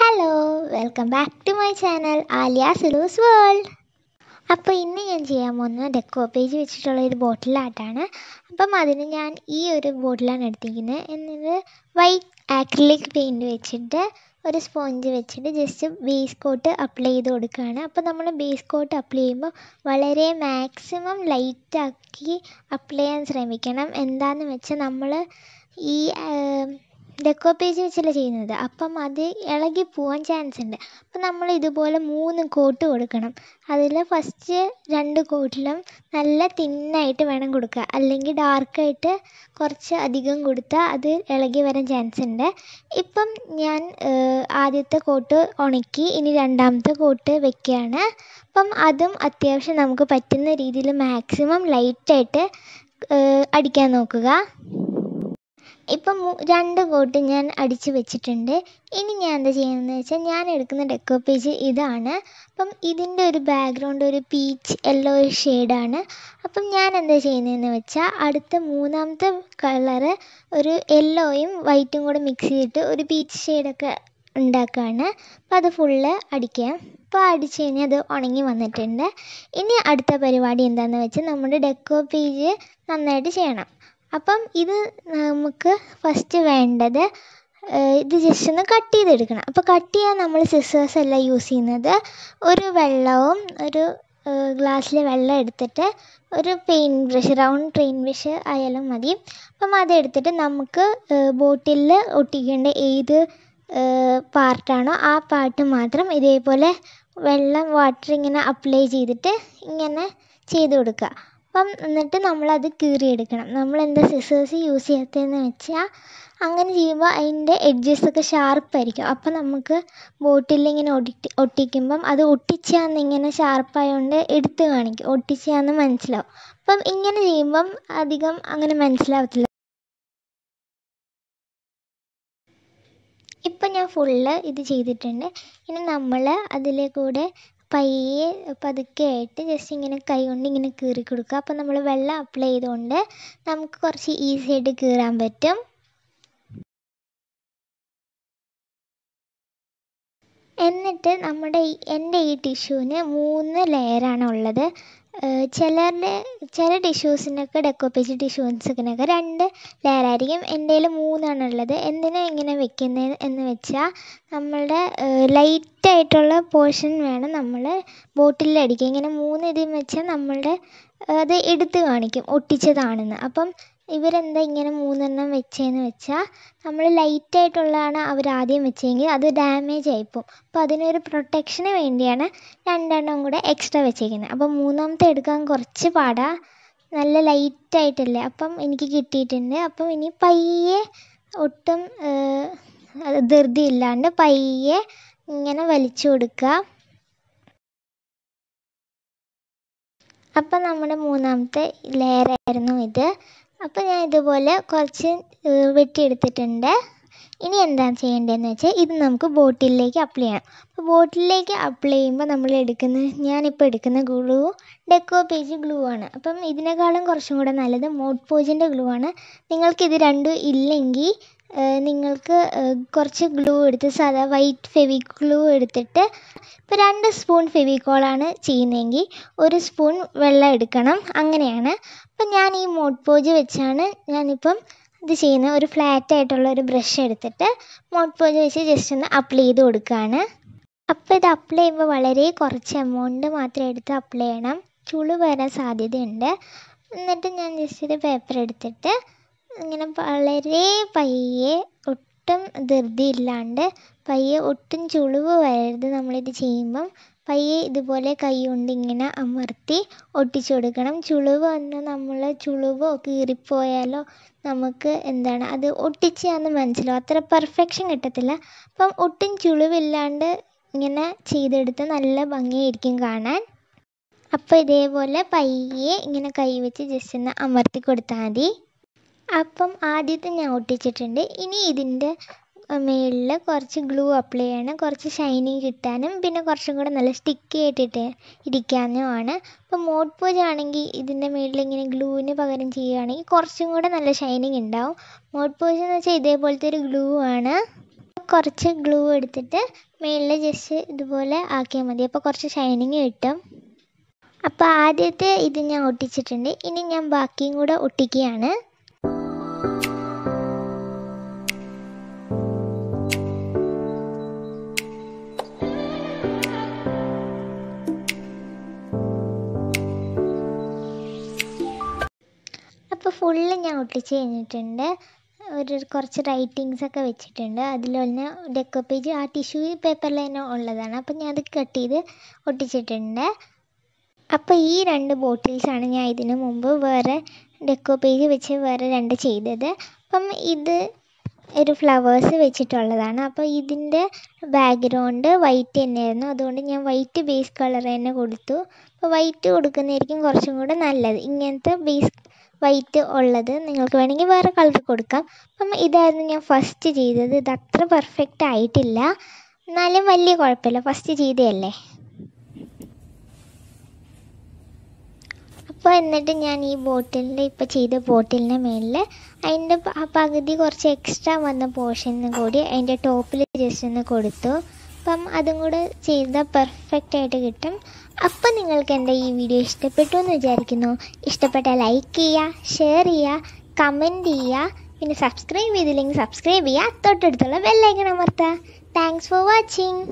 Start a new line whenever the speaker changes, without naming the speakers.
hello welcome back to my channel Aliya സിലൂസ് world അപ്പോൾ ഇന്ന് ഞാൻ ചെയ്യാൻ പോകുന്നത് ഡെക്കോ പേജ് വെച്ചിട്ടുള്ള ഒരു ബോട്ടിലായിട്ടാണ് അപ്പം അതിന് ഞാൻ ഈ ഒരു ബോട്ടിലാണ് എടുത്തിരിക്കുന്നത് എന്നിട്ട് വൈറ്റ് ആക്രിലിക് പെയിൻറ്റ് വെച്ചിട്ട് ഒരു സ്പോഞ്ച് വെച്ചിട്ട് ജസ്റ്റ് ബേസ് കോട്ട് അപ്ലൈ ചെയ്ത് കൊടുക്കുകയാണ് അപ്പോൾ നമ്മൾ ബേസ് കോട്ട് അപ്ലൈ ചെയ്യുമ്പോൾ വളരെ മാക്സിമം ലൈറ്റാക്കി അപ്ലൈ ചെയ്യാൻ ശ്രമിക്കണം എന്താണെന്ന് വെച്ചാൽ നമ്മൾ ഈ ഡെക്കോ പേജ് വെച്ചല്ലേ ചെയ്യുന്നത് അപ്പം അത് ഇളകി പോവാൻ ചാൻസ് ഉണ്ട് അപ്പം നമ്മൾ ഇതുപോലെ മൂന്ന് കോട്ട് കൊടുക്കണം അതിൽ ഫസ്റ്റ് രണ്ട് കോട്ടിലും നല്ല തിന്നായിട്ട് വേണം കൊടുക്കുക അല്ലെങ്കിൽ ഡാർക്കായിട്ട് കുറച്ച് അധികം കൊടുത്താൽ അത് ഇളകി വരാൻ ചാൻസ് ഉണ്ട് ഇപ്പം ഞാൻ ആദ്യത്തെ കോട്ട് ഉണക്കി ഇനി രണ്ടാമത്തെ കോട്ട് വെക്കുകയാണ് അപ്പം അതും അത്യാവശ്യം നമുക്ക് പറ്റുന്ന രീതിയിൽ മാക്സിമം ലൈറ്റായിട്ട് അടിക്കാൻ നോക്കുക ഇപ്പം രണ്ട് കോട്ട് ഞാൻ അടിച്ച് വെച്ചിട്ടുണ്ട് ഇനി ഞാൻ എന്താ ചെയ്യുന്നതെന്ന് വെച്ചാൽ ഞാൻ എടുക്കുന്ന ഡെക്കോ പേജ് ഇതാണ് അപ്പം ഇതിൻ്റെ ഒരു ബാക്ക്ഗ്രൗണ്ട് ഒരു പീച്ച് യെല്ലോ ഷെയ്ഡാണ് അപ്പം ഞാൻ എന്താ ചെയ്യുന്നതെന്ന് വെച്ചാൽ അടുത്ത മൂന്നാമത്തെ കളറ് ഒരു യെല്ലോയും വൈറ്റും കൂടെ മിക്സ് ചെയ്തിട്ട് ഒരു പീച്ച് ഷെയ്ഡൊക്കെ ഉണ്ടാക്കുകയാണ് അപ്പോൾ അത് ഫുള്ള് അടിക്കാം അപ്പോൾ അടിച്ച് കഴിഞ്ഞാൽ അത് ഉണങ്ങി വന്നിട്ടുണ്ട് ഇനി അടുത്ത പരിപാടി എന്താണെന്ന് വെച്ചാൽ നമ്മുടെ ഡെക്കോ പേജ് നന്നായിട്ട് ചെയ്യണം അപ്പം ഇത് നമുക്ക് ഫസ്റ്റ് വേണ്ടത് ഇത് ജസ്റ്റ് ഒന്ന് കട്ട് ചെയ്തെടുക്കണം അപ്പോൾ കട്ട് ചെയ്യാൻ നമ്മൾ സിസേഴ്സ് അല്ല യൂസ് ചെയ്യുന്നത് ഒരു വെള്ളവും ഒരു ഗ്ലാസ്സിൽ വെള്ളം എടുത്തിട്ട് ഒരു paint brush round paint brush ആയാലും മതി അപ്പം അതെടുത്തിട്ട് നമുക്ക് ബോട്ടിലിൽ ഒട്ടിക്കേണ്ട ഏത് പാർട്ടാണോ ആ പാർട്ട് മാത്രം ഇതേപോലെ വെള്ളം വാട്ടർ ഇങ്ങനെ അപ്ലൈ ചെയ്തിട്ട് ഇങ്ങനെ ചെയ്ത് കൊടുക്കുക അപ്പം എന്നിട്ട് നമ്മളത് കീറിയെടുക്കണം നമ്മളെന്താ സിസേഴ്സ് യൂസ് ചെയ്യാത്തതെന്ന് വെച്ചാൽ അങ്ങനെ ചെയ്യുമ്പോൾ അതിൻ്റെ എഡ്ജസൊക്കെ ഷാർപ്പായിരിക്കും അപ്പം നമുക്ക് ബോട്ടിലിങ്ങനെ ഒട്ടി ഒട്ടിക്കുമ്പം അത് ഇങ്ങനെ ഷാർപ്പായതുകൊണ്ട് എടുത്ത് കാണിക്കും ഒട്ടിച്ചാന്ന് മനസ്സിലാവും അപ്പം ഇങ്ങനെ ചെയ്യുമ്പം അധികം അങ്ങനെ മനസ്സിലാവത്തില്ല ഇപ്പം ഞാൻ ഫുള്ള് ഇത് ചെയ്തിട്ടുണ്ട് ഇനി നമ്മൾ അതിലെ കൂടെ പയ്യെ പതുക്കെ ആയിട്ട് ജസ്റ്റ് ഇങ്ങനെ കൈ കൊണ്ട് ഇങ്ങനെ കീറി കൊടുക്കുക അപ്പോൾ നമ്മൾ വെള്ളം അപ്ലൈ ചെയ്തുകൊണ്ട് നമുക്ക് കുറച്ച് ഈസി ആയിട്ട് കീറാൻ പറ്റും എന്നിട്ട് നമ്മുടെ എൻ്റെ ഈ ടിഷ്യൂവിന് മൂന്ന് ലെയറാണ് ഉള്ളത് ചിലരുടെ ചില ടിഷ്യൂസിനൊക്കെ ഡെക്കോപ്പേജ് ടിഷ്യൂസിനൊക്കെ രണ്ട് ലെയറായിരിക്കും എൻ്റെ കയ്യിൽ മൂന്നെണ്ണമുള്ളത് എന്തിനാണ് ഇങ്ങനെ വെക്കുന്നത് എന്ന് വെച്ചാൽ നമ്മളുടെ ലൈറ്റായിട്ടുള്ള പോർഷൻ വേണം നമ്മൾ ബോട്ടിലിൽ അടിക്കുക ഇങ്ങനെ മൂന്ന് ഇതിൽ വെച്ചാൽ നമ്മളുടെ അത് എടുത്ത് കാണിക്കും ഒട്ടിച്ചതാണെന്ന് അപ്പം ഇവരെന്താ ഇങ്ങനെ മൂന്നെണ്ണം വെച്ചതെന്ന് വെച്ചാൽ നമ്മൾ ലൈറ്റായിട്ടുള്ളതാണ് ആദ്യം വെച്ചതെങ്കിൽ അത് ഡാമേജ് ആയിപ്പോവും അപ്പം അതിനൊരു പ്രൊട്ടക്ഷന് വേണ്ടിയാണ് രണ്ടെണ്ണം കൂടെ എക്സ്ട്രാ വെച്ചേക്കുന്നത് അപ്പോൾ മൂന്നാമത്തെ എടുക്കാൻ കുറച്ച് പാടാണ് നല്ല ലൈറ്റായിട്ടല്ലേ അപ്പം എനിക്ക് കിട്ടിയിട്ടുണ്ട് അപ്പം ഇനി പയ്യെ ഒട്ടും ധൃതി ഇല്ലാണ്ട് പയ്യെ ഇങ്ങനെ വലിച്ചു കൊടുക്കുക അപ്പം നമ്മുടെ മൂന്നാമത്തെ ലെയറായിരുന്നു ഇത് അപ്പോൾ ഞാൻ ഇതുപോലെ കുറച്ച് വെട്ടിയെടുത്തിട്ടുണ്ട് ഇനി എന്താണ് ചെയ്യേണ്ടതെന്ന് വെച്ചാൽ ഇത് നമുക്ക് ബോട്ടിലേക്ക് അപ്ലൈ ചെയ്യണം അപ്പോൾ ബോട്ടിലേക്ക് അപ്ലൈ ചെയ്യുമ്പോൾ നമ്മൾ എടുക്കുന്ന ഞാനിപ്പോൾ എടുക്കുന്ന ഗ്ലൂ ഡെക്കോ പേജ് ഗ്ലൂ ആണ് അപ്പം ഇതിനേക്കാളും കുറച്ചും കൂടെ നല്ലത് മോട്ട് പോജിൻ്റെ ഗ്ലൂ ആണ് നിങ്ങൾക്കിത് രണ്ടും ഇല്ലെങ്കിൽ നിങ്ങൾക്ക് കുറച്ച് ഗ്ലൂ എടുത്ത് സാധാ വൈറ്റ് ഫെവിക് ഗ്ലൂ എടുത്തിട്ട് ഇപ്പോൾ രണ്ട് സ്പൂൺ ഫെവിക്കോളാണ് ചെയ്യുന്നതെങ്കിൽ ഒരു സ്പൂൺ വെള്ളം എടുക്കണം അങ്ങനെയാണ് അപ്പം ഞാൻ ഈ മോട്ട് പോജ് വെച്ചാണ് ഞാനിപ്പം ഇത് ചെയ്യുന്നത് ഒരു ഫ്ലാറ്റ് ആയിട്ടുള്ള ഒരു ബ്രഷ് എടുത്തിട്ട് മോട്ട് പോജ് വെച്ച് ജസ്റ്റ് ഒന്ന് അപ്ലൈ ചെയ്ത് കൊടുക്കുകയാണ് അപ്പോൾ ഇത് അപ്ലൈ ചെയ്യുമ്പോൾ വളരെ കുറച്ച് എമൗണ്ട് മാത്രം എടുത്ത് അപ്ലൈ ചെയ്യണം ചുളു വരാൻ സാധ്യതയുണ്ട് എന്നിട്ട് ഞാൻ ജസ്റ്റ് ഒരു പേപ്പർ എടുത്തിട്ട് ഇങ്ങനെ വളരെ പയ്യെ ഒട്ടും ധൃതി ഇല്ലാണ്ട് പയ്യെ ഒട്ടും ചുളിവ് വരരുത് നമ്മളിത് ചെയ്യുമ്പം പയ്യെ ഇതുപോലെ കൈ കൊണ്ട് ഇങ്ങനെ അമർത്തി ഒട്ടിച്ചു കൊടുക്കണം ചുളിവ് വന്ന് നമ്മൾ ചുളിവോ കീറിപ്പോയാലോ നമുക്ക് എന്താണ് അത് ഒട്ടിച്ചാന്ന് മനസ്സിലാവും അത്ര പെർഫെക്ഷൻ കിട്ടത്തില്ല അപ്പം ഒട്ടും ചുളിവില്ലാണ്ട് ഇങ്ങനെ ചെയ്തെടുത്ത് നല്ല ഭംഗിയായിരിക്കും കാണാൻ അപ്പോൾ ഇതേപോലെ പയ്യെ ഇങ്ങനെ കൈ വെച്ച് ജസ്റ്റ് ഒന്ന് അമർത്തി കൊടുത്താൽ മതി അപ്പം ആദ്യത്തെ ഞാൻ ഒട്ടിച്ചിട്ടുണ്ട് ഇനി ഇതിൻ്റെ മുകളിൽ കുറച്ച് ഗ്ലൂ അപ്ലൈ ചെയ്യണം കുറച്ച് ഷൈനിങ് കിട്ടാനും പിന്നെ കുറച്ചും കൂടെ നല്ല സ്റ്റിക്കി ആയിട്ടിട്ട് ഇരിക്കാനും ആണ് അപ്പോൾ മോഡ് പോജ് ആണെങ്കിൽ ഇതിൻ്റെ മുകളിൽ ഇങ്ങനെ ഗ്ലൂവിന് പകരം ചെയ്യുകയാണെങ്കിൽ കുറച്ചും കൂടെ നല്ല ഷൈനിങ് ഉണ്ടാവും മോഡ് പോജ് എന്ന് വെച്ചാൽ ഇതേപോലത്തെ ഒരു ഗ്ലൂ ആണ് കുറച്ച് ഗ്ലൂ എടുത്തിട്ട് മുകളിൽ ജസ്റ്റ് ഇതുപോലെ ആക്കിയാൽ മതി അപ്പോൾ കുറച്ച് ഷൈനിങ് കിട്ടും അപ്പോൾ ആദ്യത്തെ ഇത് ഞാൻ ഒട്ടിച്ചിട്ടുണ്ട് ഇനി ഞാൻ ബാക്കിയും കൂടെ ഒട്ടിക്കുകയാണ് അപ്പോൾ ഫുള്ള് ഞാൻ ഒട്ടിച്ച് കഴിഞ്ഞിട്ടുണ്ട് ഒരു കുറച്ച് റൈറ്റിങ്സ് ഒക്കെ വെച്ചിട്ടുണ്ട് അതിലൊന്ന് ഡെക്കോ പേജ് ആ ടിഷ്യൂ പേപ്പറിൽ തന്നെ ഉള്ളതാണ് അപ്പോൾ ഞാൻ അത് കട്ട് ചെയ്ത് ഒട്ടിച്ചിട്ടുണ്ട് അപ്പോൾ ഈ രണ്ട് ബോട്ടിൽസാണ് ഞാൻ ഇതിനു മുമ്പ് വേറെ ഡെക്കോ പേജ് വെച്ച് വേറെ രണ്ട് ചെയ്തത് അപ്പം ഇത് ഒരു ഫ്ലവേഴ്സ് വെച്ചിട്ടുള്ളതാണ് അപ്പോൾ ഇതിൻ്റെ ബാക്ക്ഗ്രൗണ്ട് വൈറ്റ് തന്നെയായിരുന്നു അതുകൊണ്ട് ഞാൻ വൈറ്റ് ബേസ് കളർ തന്നെ കൊടുത്തു അപ്പോൾ വൈറ്റ് കൊടുക്കുന്നതായിരിക്കും കുറച്ചും കൂടെ നല്ലത് ഇങ്ങനത്തെ ബേസ് വൈറ്റ് ഉള്ളത് നിങ്ങൾക്ക് വേണമെങ്കിൽ വേറെ കളർ കൊടുക്കാം അപ്പം ഇതായിരുന്നു ഞാൻ ഫസ്റ്റ് ചെയ്തത് ഇത് അത്ര പെർഫെക്റ്റ് ആയിട്ടില്ല എന്നാലും വലിയ കുഴപ്പമില്ല ഫസ്റ്റ് ചെയ്തതല്ലേ അപ്പോൾ എന്നിട്ട് ഞാൻ ഈ ബോട്ടിലിൻ്റെ ഇപ്പോൾ ചെയ്ത ബോട്ടിലിൻ്റെ മേളിൽ അതിൻ്റെ പകുതി കുറച്ച് എക്സ്ട്രാ വന്ന പോർഷൻ കൂടി അതിൻ്റെ ടോപ്പിൽ ജസ്റ്റ് ഒന്ന് കൊടുത്തു അപ്പം അതും കൂടെ ചെയ്താൽ പെർഫെക്റ്റ് ആയിട്ട് കിട്ടും അപ്പം നിങ്ങൾക്ക് എൻ്റെ ഈ വീഡിയോ ഇഷ്ടപ്പെട്ടു എന്ന് വിചാരിക്കുന്നു ഇഷ്ടപ്പെട്ടാൽ ലൈക്ക് ചെയ്യുക ഷെയർ ചെയ്യുക കമൻറ്റ് ചെയ്യുക പിന്നെ സബ്സ്ക്രൈബ് ചെയ്തില്ലെങ്കിൽ സബ്സ്ക്രൈബ് ചെയ്യുക തൊട്ടടുത്തുള്ള ബെല്ലൈക്കൺ അമർത്താ താങ്ക്സ് ഫോർ വാച്ചിങ്